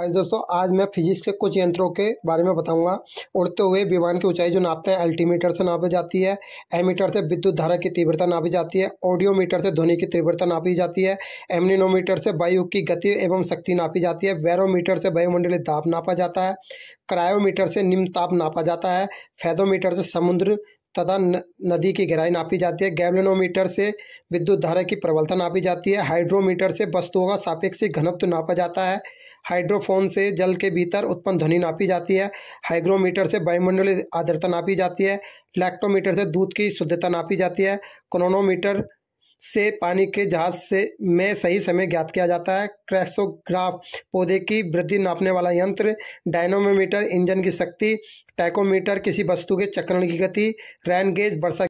आज दोस्तों आज मैं फिजिक्स के कुछ यंत्रों के बारे में बताऊंगा उड़ते हुए विमान की ऊंचाई जो नापते हैं अल्टीमीटर से नापी जाती है एमीटर से विद्युत धारा की तीव्रता नापी जाती है ऑडियोमीटर से ध्वनि की तीव्रता नापी जाती है एमनिनोमीटर से वायु की गति एवं शक्ति नापी जाती है वेरोमीटर से वायुमंडलीय ताप नापा जाता है क्रायोमीटर से निम्न ताप नापा जाता है फैदोमीटर से समुद्र तथा नदी की गहराई नापी जाती है गैबलेनोमीटर से विद्युत धारा की प्रबलता नापी जाती है हाइड्रोमीटर से वस्तुओं का सापेक्षिक घनत्व नापा जाता है हाइड्रोफोन से जल के भीतर उत्पन्न ध्वनि नापी जाती है हाइग्रोमीटर से वायुमंडलीय आर्द्रता नापी जाती है लैक्टोमीटर से दूध की शुद्धता नापी जाती है क्रोनोमीटर से पानी के जहाज से में सही समय ज्ञात किया जाता है क्रैक्सोग्राफ पौधे की वृद्धि नापने वाला यंत्र डायनोमीटर इंजन की शक्ति टैकोमीटर किसी वस्तु के चक्रण की गति रैनगेज वर्षा